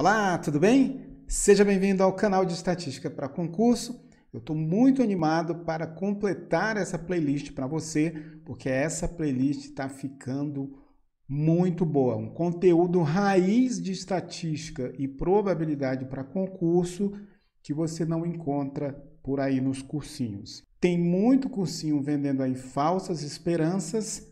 Olá, tudo bem? Seja bem-vindo ao canal de Estatística para Concurso. Eu estou muito animado para completar essa playlist para você, porque essa playlist está ficando muito boa. Um conteúdo raiz de estatística e probabilidade para concurso que você não encontra por aí nos cursinhos. Tem muito cursinho vendendo aí falsas esperanças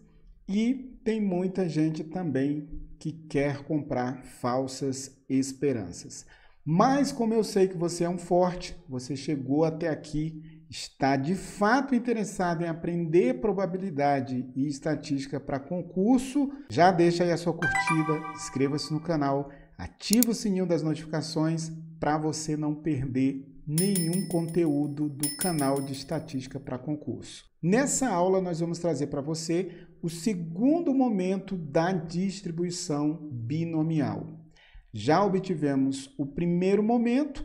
e tem muita gente também que quer comprar falsas esperanças. Mas como eu sei que você é um forte, você chegou até aqui, está de fato interessado em aprender probabilidade e estatística para concurso, já deixa aí a sua curtida, inscreva-se no canal, ativa o sininho das notificações para você não perder nenhum conteúdo do canal de estatística para concurso. Nessa aula nós vamos trazer para você o segundo momento da distribuição binomial. Já obtivemos o primeiro momento,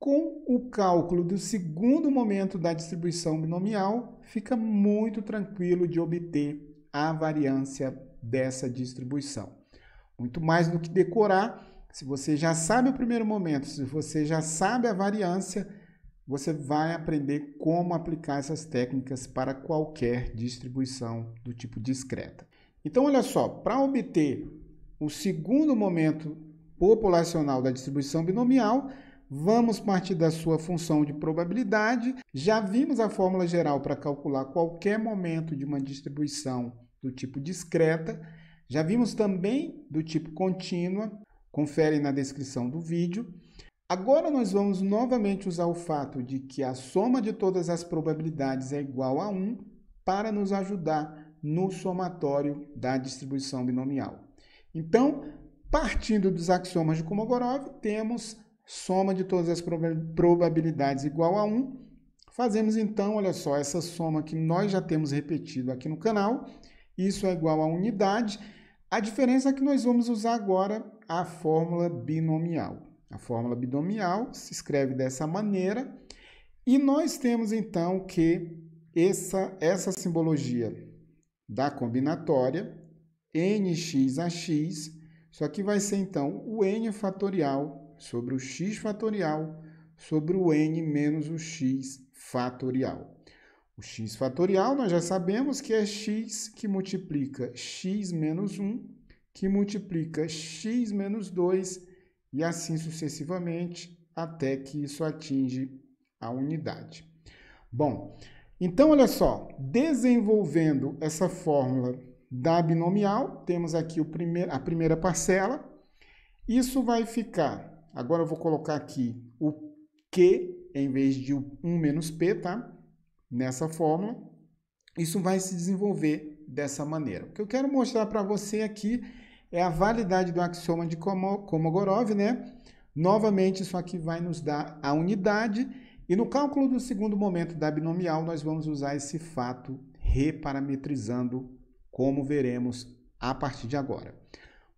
com o cálculo do segundo momento da distribuição binomial, fica muito tranquilo de obter a variância dessa distribuição. Muito mais do que decorar, se você já sabe o primeiro momento, se você já sabe a variância, você vai aprender como aplicar essas técnicas para qualquer distribuição do tipo discreta. Então, olha só, para obter o segundo momento populacional da distribuição binomial, vamos partir da sua função de probabilidade. Já vimos a fórmula geral para calcular qualquer momento de uma distribuição do tipo discreta. Já vimos também do tipo contínua Confere na descrição do vídeo. Agora nós vamos novamente usar o fato de que a soma de todas as probabilidades é igual a 1 para nos ajudar no somatório da distribuição binomial. Então, partindo dos axiomas de Kolmogorov, temos soma de todas as probabilidades igual a 1. Fazemos então, olha só, essa soma que nós já temos repetido aqui no canal. Isso é igual a unidade. A diferença é que nós vamos usar agora a fórmula binomial. A fórmula binomial se escreve dessa maneira e nós temos então que essa, essa simbologia da combinatória nx a x, só que vai ser então o n fatorial sobre o x fatorial sobre o n menos o x fatorial. O x fatorial nós já sabemos que é x que multiplica x menos 1 que multiplica x menos 2 e assim sucessivamente até que isso atinge a unidade. Bom, então olha só, desenvolvendo essa fórmula da binomial, temos aqui primeir, a primeira parcela, isso vai ficar, agora eu vou colocar aqui o Q em vez de 1 menos P, tá? Nessa fórmula, isso vai se desenvolver dessa maneira. O que eu quero mostrar para você aqui é a validade do axioma de Komogorov, né? Novamente, isso aqui vai nos dar a unidade. E no cálculo do segundo momento da binomial, nós vamos usar esse fato reparametrizando, como veremos a partir de agora.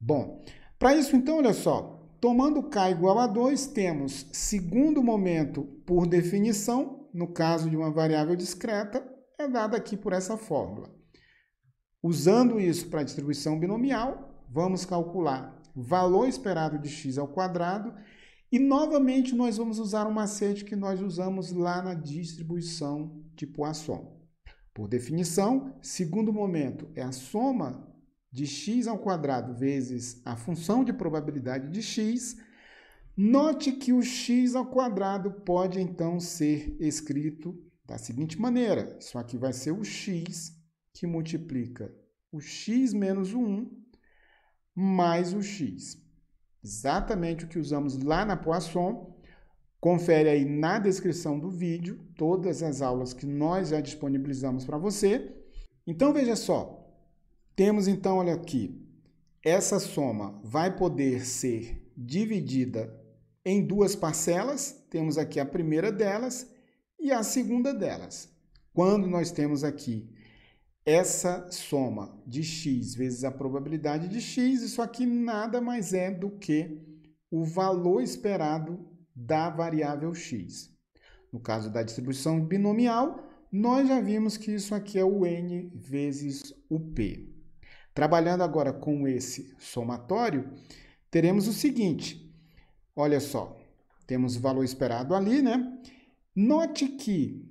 Bom, para isso, então, olha só. Tomando K igual a 2, temos segundo momento por definição, no caso de uma variável discreta, é dada aqui por essa fórmula. Usando isso para a distribuição binomial, Vamos calcular valor esperado de x ao quadrado e novamente nós vamos usar um macete que nós usamos lá na distribuição de Poisson. Tipo Por definição, segundo momento é a soma de x ao quadrado vezes a função de probabilidade de x. Note que o x ao quadrado pode então ser escrito da seguinte maneira. Isso aqui vai ser o x que multiplica o x menos o 1 mais o X. Exatamente o que usamos lá na Poisson. Confere aí na descrição do vídeo todas as aulas que nós já disponibilizamos para você. Então veja só, temos então, olha aqui, essa soma vai poder ser dividida em duas parcelas. Temos aqui a primeira delas e a segunda delas. Quando nós temos aqui essa soma de x vezes a probabilidade de x, isso aqui nada mais é do que o valor esperado da variável x. No caso da distribuição binomial, nós já vimos que isso aqui é o n vezes o p. Trabalhando agora com esse somatório, teremos o seguinte. Olha só, temos o valor esperado ali, né? Note que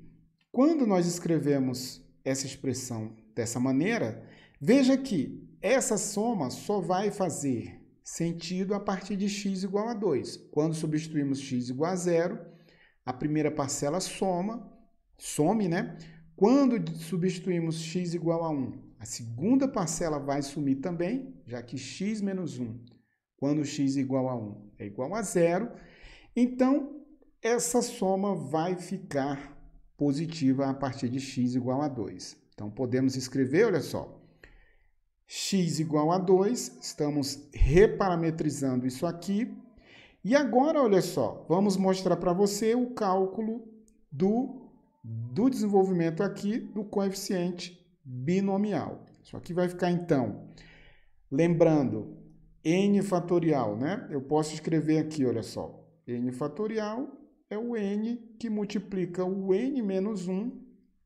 quando nós escrevemos essa expressão dessa maneira, veja que essa soma só vai fazer sentido a partir de x igual a 2. Quando substituímos x igual a zero, a primeira parcela soma, some, né? Quando substituímos x igual a 1, a segunda parcela vai sumir também, já que x menos 1, quando x igual a 1 é igual a zero. Então, essa soma vai ficar positiva a partir de x igual a 2. Então, podemos escrever, olha só, x igual a 2, estamos reparametrizando isso aqui. E agora, olha só, vamos mostrar para você o cálculo do, do desenvolvimento aqui do coeficiente binomial. Isso aqui vai ficar, então, lembrando, n fatorial, né? Eu posso escrever aqui, olha só, n fatorial é o n que multiplica o n menos 1,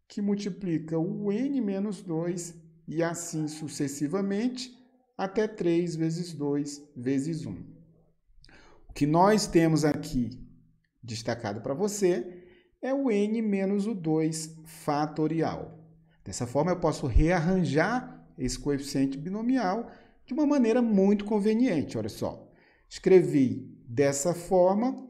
que multiplica o n menos 2 e assim sucessivamente até 3 vezes 2 vezes 1. O que nós temos aqui destacado para você é o n menos o 2 fatorial. Dessa forma, eu posso rearranjar esse coeficiente binomial de uma maneira muito conveniente. Olha só, escrevi dessa forma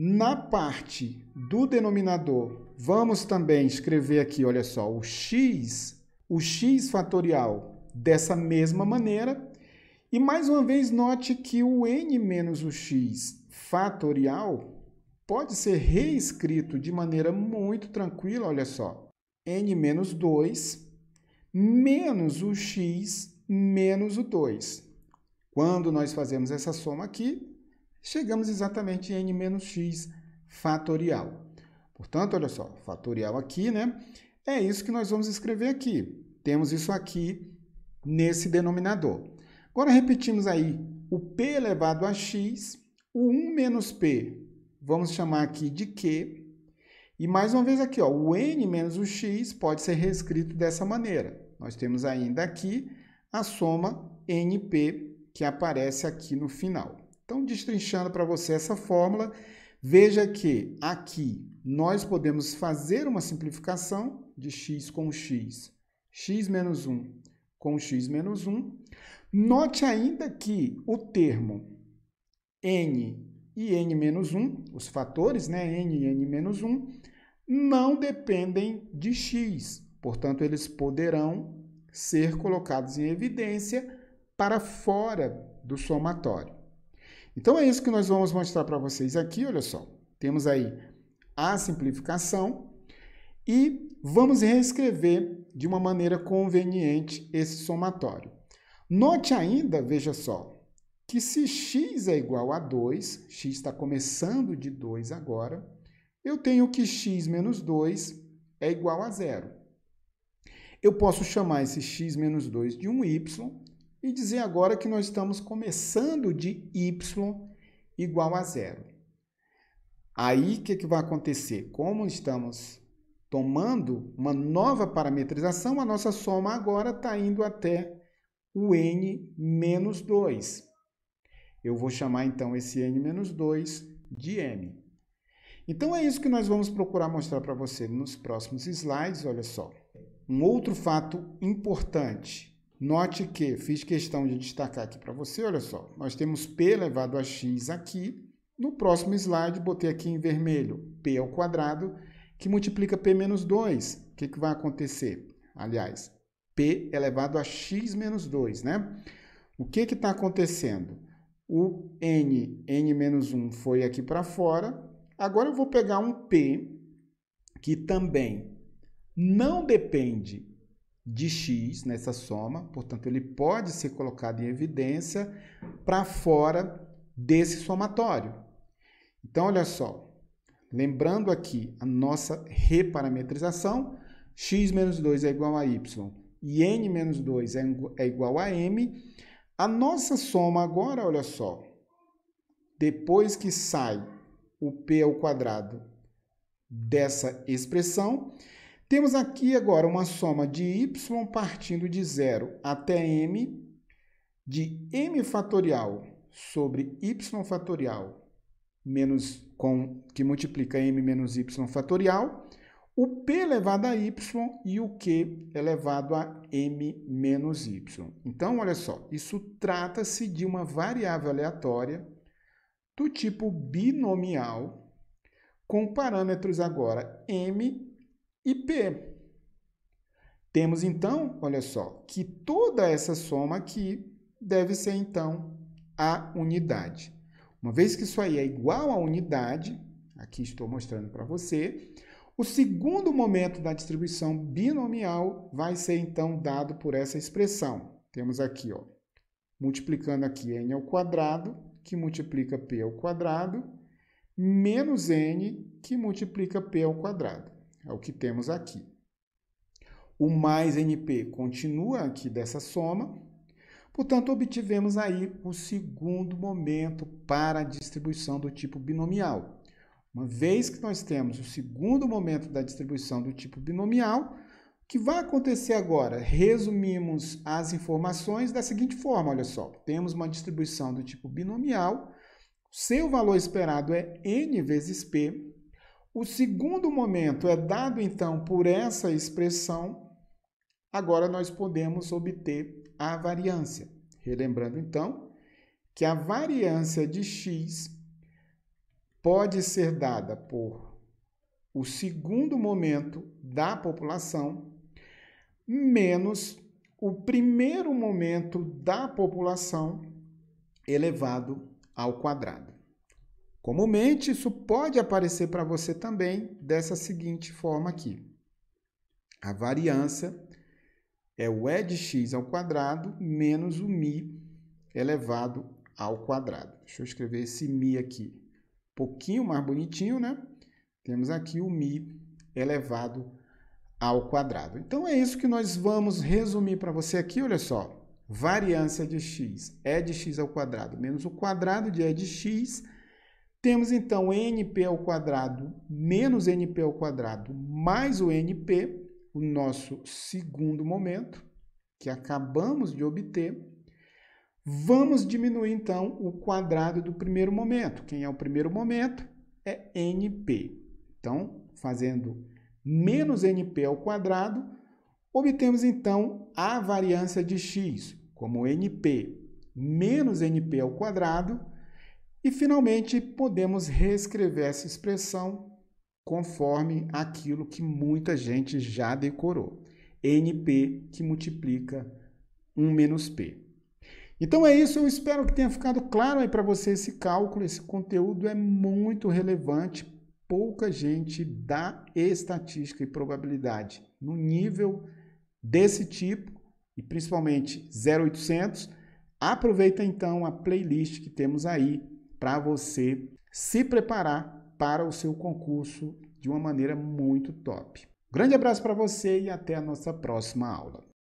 na parte do denominador, vamos também escrever aqui, olha só, o x, o x fatorial dessa mesma maneira. E mais uma vez, note que o n menos o x fatorial pode ser reescrito de maneira muito tranquila, olha só, n menos 2 menos o x menos o 2. Quando nós fazemos essa soma aqui, chegamos exatamente em n menos x fatorial. Portanto, olha só, fatorial aqui, né? É isso que nós vamos escrever aqui. Temos isso aqui nesse denominador. Agora repetimos aí o p elevado a x, o 1 menos p, vamos chamar aqui de q. E mais uma vez aqui, ó, o n menos o x pode ser reescrito dessa maneira. Nós temos ainda aqui a soma np que aparece aqui no final. Então, destrinchando para você essa fórmula, veja que aqui nós podemos fazer uma simplificação de x com x, x menos 1 com x menos 1. Note ainda que o termo n e n menos 1, os fatores, né, n e n menos 1, não dependem de x. Portanto, eles poderão ser colocados em evidência para fora do somatório. Então é isso que nós vamos mostrar para vocês aqui, olha só. Temos aí a simplificação e vamos reescrever de uma maneira conveniente esse somatório. Note ainda, veja só, que se x é igual a 2, x está começando de 2 agora, eu tenho que x menos 2 é igual a zero. Eu posso chamar esse x menos 2 de um y e dizer agora que nós estamos começando de y igual a zero. Aí o que, que vai acontecer? Como estamos tomando uma nova parametrização, a nossa soma agora está indo até o n menos 2. Eu vou chamar então esse n menos 2 de m. Então é isso que nós vamos procurar mostrar para você nos próximos slides, olha só. Um outro fato importante, Note que fiz questão de destacar aqui para você, olha só, nós temos P elevado a x aqui. No próximo slide, botei aqui em vermelho P ao quadrado, que multiplica P menos 2. O que, que vai acontecer? Aliás, P elevado a x menos 2, né? O que está acontecendo? O n, n menos 1 foi aqui para fora. Agora eu vou pegar um P que também não depende de x nessa soma, portanto, ele pode ser colocado em evidência para fora desse somatório. Então, olha só, lembrando aqui a nossa reparametrização, x menos 2 é igual a y e n menos 2 é, é igual a m, a nossa soma agora, olha só, depois que sai o p ao quadrado dessa expressão, temos aqui agora uma soma de y partindo de zero até m, de m fatorial sobre y fatorial menos com que multiplica m menos y fatorial, o p elevado a y e o q elevado a m menos y. Então, olha só, isso trata-se de uma variável aleatória do tipo binomial com parâmetros agora m e P. Temos então, olha só, que toda essa soma aqui deve ser então a unidade. Uma vez que isso aí é igual à unidade, aqui estou mostrando para você, o segundo momento da distribuição binomial vai ser então dado por essa expressão. Temos aqui, ó, multiplicando aqui n ao quadrado, que multiplica p ao quadrado, menos n, que multiplica p ao quadrado. É o que temos aqui. O mais NP continua aqui dessa soma. Portanto, obtivemos aí o segundo momento para a distribuição do tipo binomial. Uma vez que nós temos o segundo momento da distribuição do tipo binomial, o que vai acontecer agora? Resumimos as informações da seguinte forma, olha só. Temos uma distribuição do tipo binomial, seu valor esperado é n vezes p, o segundo momento é dado então por essa expressão, agora nós podemos obter a variância. Relembrando então que a variância de x pode ser dada por o segundo momento da população menos o primeiro momento da população elevado ao quadrado. Comumente, isso pode aparecer para você também dessa seguinte forma aqui. A variância é o e de x ao quadrado menos o mi elevado ao quadrado. Deixa eu escrever esse mi aqui. Um pouquinho mais bonitinho, né? Temos aqui o mi elevado ao quadrado. Então é isso que nós vamos resumir para você aqui, olha só. Variância de x, e de x ao quadrado menos o quadrado de e de x temos então NP ao quadrado menos NP ao quadrado mais o NP, o nosso segundo momento, que acabamos de obter. Vamos diminuir então o quadrado do primeiro momento. Quem é o primeiro momento? É NP. Então, fazendo menos NP ao quadrado, obtemos então a variância de x, como NP menos NP ao quadrado e, finalmente, podemos reescrever essa expressão conforme aquilo que muita gente já decorou. NP que multiplica 1 menos P. Então é isso, eu espero que tenha ficado claro aí para você esse cálculo, esse conteúdo é muito relevante, pouca gente dá estatística e probabilidade no nível desse tipo, e principalmente 0800. Aproveita então a playlist que temos aí para você se preparar para o seu concurso de uma maneira muito top. Grande abraço para você e até a nossa próxima aula.